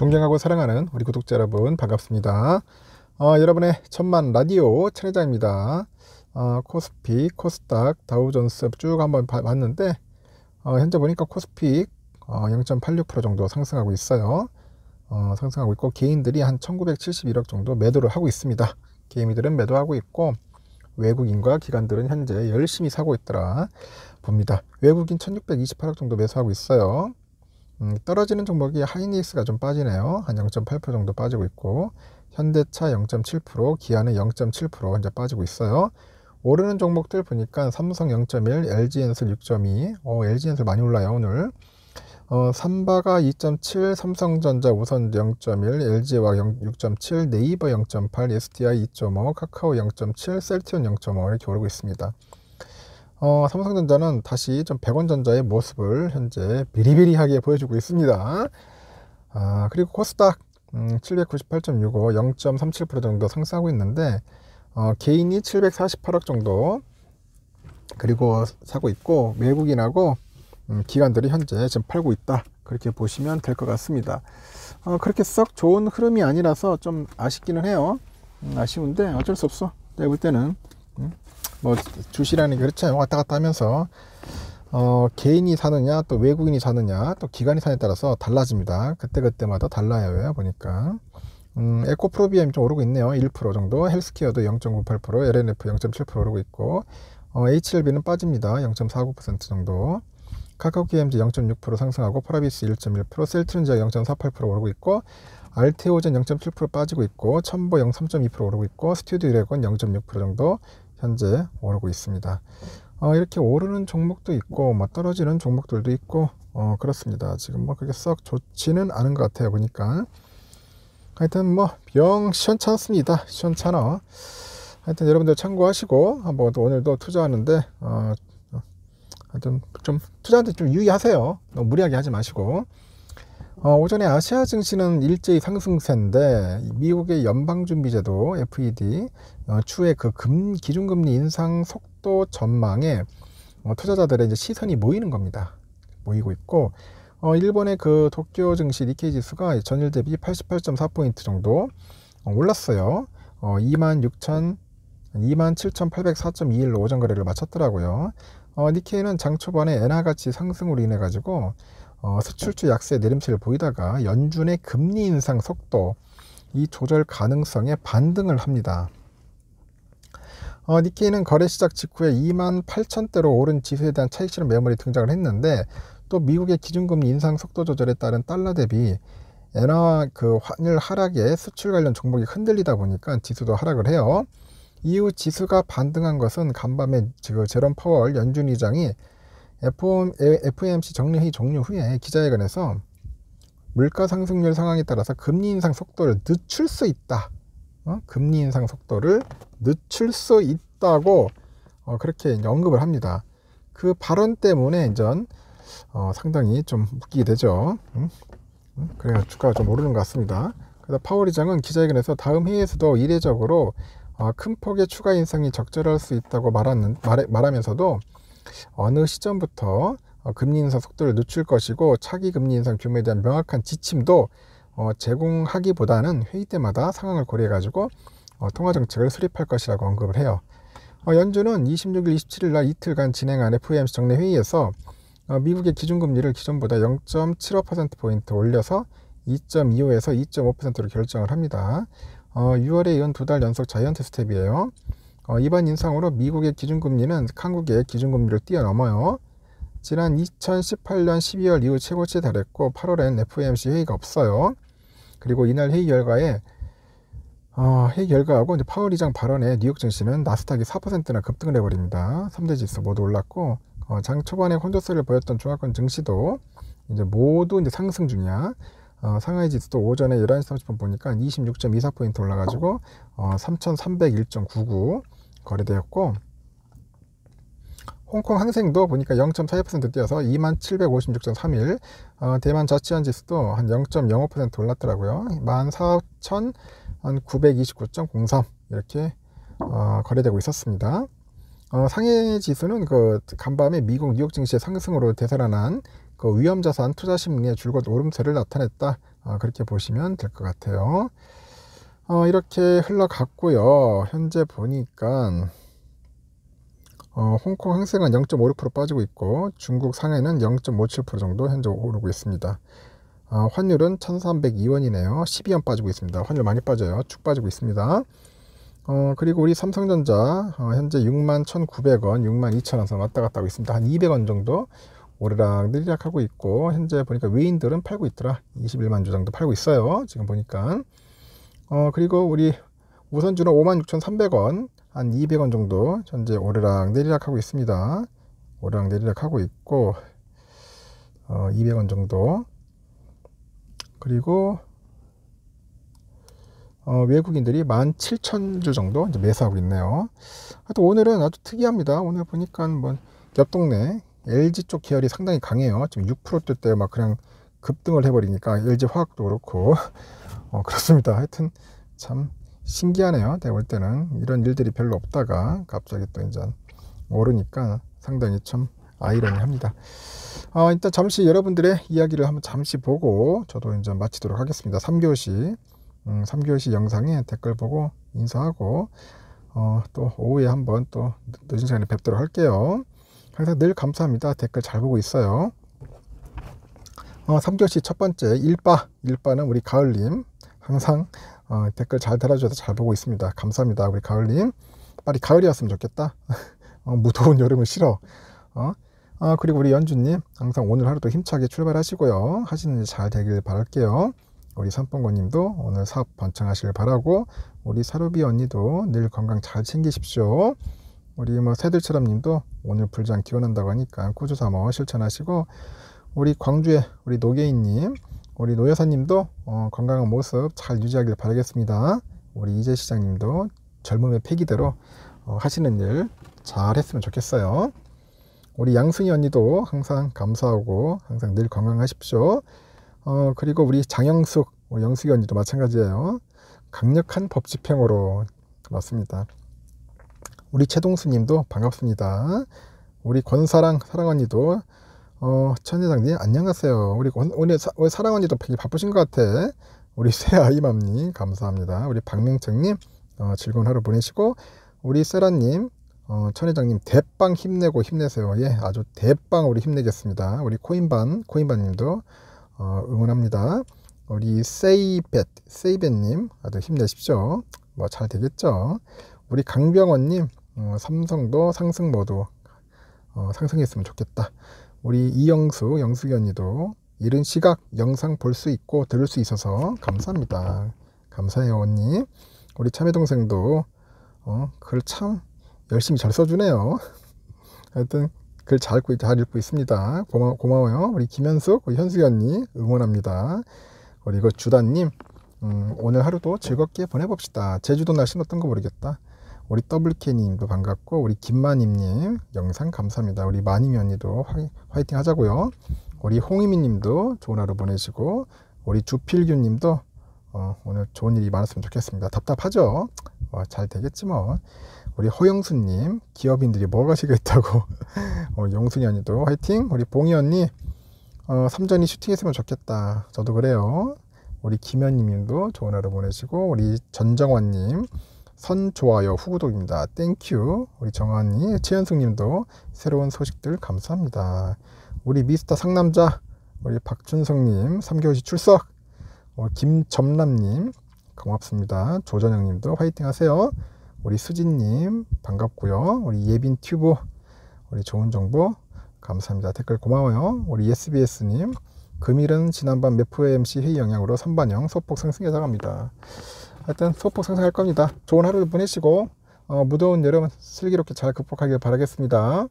존경하고 사랑하는 우리 구독자 여러분 반갑습니다. 어, 여러분의 천만 라디오 천회장입니다. 어, 코스피, 코스닥, 다우존스 쭉 한번 봐, 봤는데 어, 현재 보니까 코스피 어, 0.86% 정도 상승하고 있어요. 어, 상승하고 있고 개인들이 한 1971억 정도 매도를 하고 있습니다. 개인들은 매도하고 있고 외국인과 기관들은 현재 열심히 사고 있더라 봅니다. 외국인 1628억 정도 매수하고 있어요. 음, 떨어지는 종목이 하이닉스가 좀 빠지네요. 한 0.8% 정도 빠지고 있고 현대차 0.7%, 기아는 0.7% 이제 빠지고 있어요. 오르는 종목들 보니까 삼성 0.1, LG엔솔 6.2, 어, LG엔솔 많이 올라요 오늘. 어, 삼바가 2.7, 삼성전자 우선 0.1, LG와 6.7, 네이버 0.8, SDI 2.5, 카카오 0.7, 셀티온 0.5 이렇게 오르고 있습니다. 어, 삼성전자는 다시 좀 백원전자의 모습을 현재 비리비리하게 보여주고 있습니다. 아, 그리고 코스닥 음, 798.65 0.37% 정도 상승하고 있는데 어, 개인이 748억 정도 그리고 사고 있고 외국인하고 음, 기관들이 현재 지금 팔고 있다 그렇게 보시면 될 것 같습니다. 어, 그렇게 썩 좋은 흐름이 아니라서 좀 아쉽기는 해요. 음, 아쉬운데 어쩔 수 없어. 내볼 가 때는. 음. 뭐 주시라는 게 그렇잖아요 왔다 갔다 하면서 어, 개인이 사느냐 또 외국인이 사느냐 또 기관이 사느냐에 따라서 달라집니다 그때그때마다 달라요 예, 보니까 음, 에코프로비엠 좀 오르고 있네요 1% 정도 헬스케어도 0.98% LNF 0.7% 오르고 있고 어, HLB는 빠집니다 0.49% 정도 카카오 KMG 0.6% 상승하고 파라비스 1.1% 셀트른지가 0.48% 오르고 있고 알테오젠 0.7% 빠지고 있고 첨보 0.3.2% 오르고 있고 스튜디오 드래곤 0.6% 정도 현재 오르고 있습니다. 어, 이렇게 오르는 종목도 있고 뭐 떨어지는 종목들도 있고 어, 그렇습니다. 지금 뭐 그게 썩 좋지는 않은 것 같아요. 보니까 하여튼 뭐영 시원찮습니다. 시원찮아. 하여튼 여러분들 참고하시고 한번 오늘도 투자하는데 어, 하여튼 좀 투자한테 좀 유의하세요. 너무 무리하게 하지 마시고. 어, 오전에 아시아 증시는 일제히 상승세인데 미국의 연방준비제도 FED 어, 추후에그 금, 기준금리 인상 속도 전망에 어, 투자자들의 이제 시선이 모이는 겁니다. 모이고 있고 어, 일본의 그 도쿄 증시 니케이 지수가 전일 대비 88.4포인트 정도 어, 올랐어요. 어, 26,000 27,804.21로 오전 거래를 마쳤더라고요. 어, 니케이는 장 초반에 엔화 가치 상승으로 인해 가지고 어, 수출주 약세 내림세를 보이다가 연준의 금리 인상 속도 이 조절 가능성에 반등을 합니다. 어, 니케이는 거래 시작 직후에 2만 8천대로 오른 지수에 대한 차익 실현 매물이 등장을 했는데 또 미국의 기준금리 인상 속도 조절에 따른 달러 대비 엔화 그 환율 하락에 수출 관련 종목이 흔들리다 보니까 지수도 하락을 해요. 이후 지수가 반등한 것은 간밤에 지금 그 제롬 파월 연준 의장이 FOMC 정례회의 종료 후에 기자회견에서 물가 상승률 상황에 따라서 금리 인상 속도를 늦출 수 있다. 어? 금리 인상 속도를 늦출 수 있다고 어, 그렇게 언급을 합니다. 그 발언 때문에 이 어, 상당히 좀 웃기게 되죠. 응? 응? 그래서 주가가 좀 오르는 것 같습니다. 그래서 파월 의장은 기자회견에서 다음 회의에서도 이례적으로 어, 큰 폭의 추가 인상이 적절할 수 있다고 말하는, 말해, 말하면서도 어느 시점부터 어, 금리 인상 속도를 늦출 것이고 차기 금리 인상 규모에 대한 명확한 지침도 어, 제공하기보다는 회의 때마다 상황을 고려해 가지고 어, 통화 정책을 수립할 것이라고 언급을 해요. 연준은 26일, 27일 날 이틀간 진행한 FOMC 정례 회의에서 미국의 기준금리를 기존보다 0.75%포인트 올려서 2.25에서 2.5%로 결정을 합니다. 6월에 이은 두 달 연속 자이언트 스텝이에요. 어, 이번 인상으로 미국의 기준금리는 한국의 기준금리를 뛰어넘어요. 지난 2018년 12월 이후 최고치에 달했고 8월엔 FOMC 회의가 없어요. 그리고 이날 회의 결과에 어, 회의 결과하고 이제 파월 이장 발언에 뉴욕 증시는 나스닥이 4%나 급등을 해버립니다. 3대 지수 모두 올랐고 어, 장 초반에 혼조세를 보였던 중화권 증시도 이제 모두 이제 상승 중이야. 어, 상하이 지수도 오전에 11시 30분 보니까 26.24포인트 올라가지고 어, 3,301.99 거래되었고 홍콩 항생도 보니까 0.42% 뛰어서 2756.31 어, 대만 자치현 지수도 한 0.05% 올랐더라고요 14,929.03 이렇게 어, 거래되고 있었습니다 어, 상해 지수는 그 간밤에 미국 뉴욕 증시의 상승으로 되살아난 그 위험자산 투자 심리의 줄곧 오름세를 나타냈다 어, 그렇게 보시면 될 것 같아요 어, 이렇게 흘러갔고요. 현재 보니까 어, 홍콩 항생은 0.56% 빠지고 있고 중국 상해는 0.57% 정도 현재 오르고 있습니다. 어, 환율은 1302원이네요. 12원 빠지고 있습니다. 환율 많이 빠져요. 축 빠지고 있습니다. 어, 그리고 우리 삼성전자 어, 현재 6 1,900원, 6 2,000원 선 왔다 갔다 하고 있습니다. 한 200원 정도 오르락 내리락 하고 있고 현재 보니까 외인들은 팔고 있더라. 21만 주 정도 팔고 있어요. 지금 보니까 어 그리고 우리 우선주는 56,300원 한 200원 정도 현재 오르락 내리락 하고 있습니다 오르락 내리락 하고 있고 어 200원 정도 그리고 어, 외국인들이 17,000주 정도 이제 매수하고 있네요. 하여튼 오늘은 아주 특이합니다. 오늘 보니까 뭐옆 동네 LG 쪽 계열이 상당히 강해요. 지금 6%대 막 그냥 급등을 해버리니까 LG 화학도 그렇고 어, 그렇습니다. 하여튼 참 신기하네요. 내가 볼 때는 이런 일들이 별로 없다가 갑자기 또 이제 오르니까 상당히 참 아이러니합니다. 아, 일단 잠시 여러분들의 이야기를 한번 잠시 보고 저도 이제 마치도록 하겠습니다. 3교시 음, 3교시 영상에 댓글 보고 인사하고 어, 또 오후에 한번 또 늦은 시간에 뵙도록 할게요. 항상 늘 감사합니다. 댓글 잘 보고 있어요. 어, 3교시 첫 번째 1바1바는 우리 가을님 항상 어, 댓글 잘 달아주셔서 잘 보고 있습니다. 감사합니다. 우리 가을님. 빨리 가을이왔으면 좋겠다. 어, 무더운 여름은 싫어. 어? 아, 그리고 우리 연주님, 항상 오늘 하루도 힘차게 출발하시고요. 하시는 일 잘 되길 바랄게요. 우리 선봉고님도 오늘 사업 번창하시길 바라고, 우리 사루비 언니도 늘 건강 잘 챙기십시오. 우리 뭐 새들처럼 님도 오늘 불장 기원한다고 하니까 꾸준삼아 실천하시고, 우리 광주의 우리 노계인님, 우리 노 여사님도 어, 건강한 모습 잘 유지하길 바라겠습니다. 우리 이재 시장님도 젊음의 패기대로 어, 하시는 일 잘 했으면 좋겠어요. 우리 양순이 언니도 항상 감사하고 항상 늘 건강하십시오. 어, 그리고 우리 장영숙, 어, 영숙이 언니도 마찬가지예요. 강력한 법 집행으로 맞습니다. 우리 최동수님도 반갑습니다. 우리 권사랑 사랑 언니도 어, 천재장님, 안녕하세요. 우리 오늘, 사, 오늘 사랑 언니도 되게 바쁘신 것 같아. 우리 새아이맘님, 감사합니다. 우리 박명창님 어, 즐거운 하루 보내시고, 우리 세라님, 어, 천회장님, 대빵 힘내고 힘내세요. 예, 아주 대빵 우리 힘내겠습니다. 우리 코인반, 코인반님도 어, 응원합니다. 우리 세이벳, 세이벳님, 아주 힘내십시오. 뭐 잘 되겠죠. 우리 강병원님, 어, 삼성도 상승 모두 어, 상승했으면 좋겠다. 우리 이영수, 영숙이 언니도 이른 시각 영상 볼 수 있고 들을 수 있어서 감사합니다. 감사해요, 언니. 우리 참외 동생도 어, 글참 열심히 잘 써주네요. 하여튼 글 잘 읽고, 잘 읽고 있습니다. 고마, 고마워요. 우리 김현숙, 우리 현숙이 언니 응원합니다. 그리고 주단님, 음, 오늘 하루도 즐겁게 보내봅시다. 제주도 날씨는 어떤가 모르겠다. 우리 더블캐님도 반갑고 우리 김만임님 영상 감사합니다. 우리 만임이 언니도 화, 이팅 하자고요. 우리 홍이미님도 좋은 하루 보내시고 우리 주필규님도 어, 오늘 좋은 일이 많았으면 좋겠습니다. 답답하죠? 어, 잘 되겠지 뭐. 우리 허영수님 기업인들이 뭐가 시겠다고 어, 영순이 언니도 화이팅. 우리 봉이 언니 어, 삼전이 슈팅했으면 좋겠다. 저도 그래요. 우리 김현님님도 좋은 하루 보내시고 우리 전정원님 선 좋아요 후구독입니다. 땡큐 우리 정한이 최현숙님도 새로운 소식들 감사합니다. 우리 미스터 상남자 우리 박준성님 3개월씩 출석 어, 김점남님 고맙습니다. 조전영님도 화이팅하세요. 우리 수진님 반갑고요. 우리 예빈튜브 우리 좋은 정보 감사합니다. 댓글 고마워요. 우리 SBS님 금일은 지난밤 메프 MC 회의 영향으로 선반영 소폭 상승해 나합니다 하여튼 소폭 상승할 겁니다. 좋은 하루 보내시고 어, 무더운 여름 슬기롭게 잘 극복하길 바라겠습니다.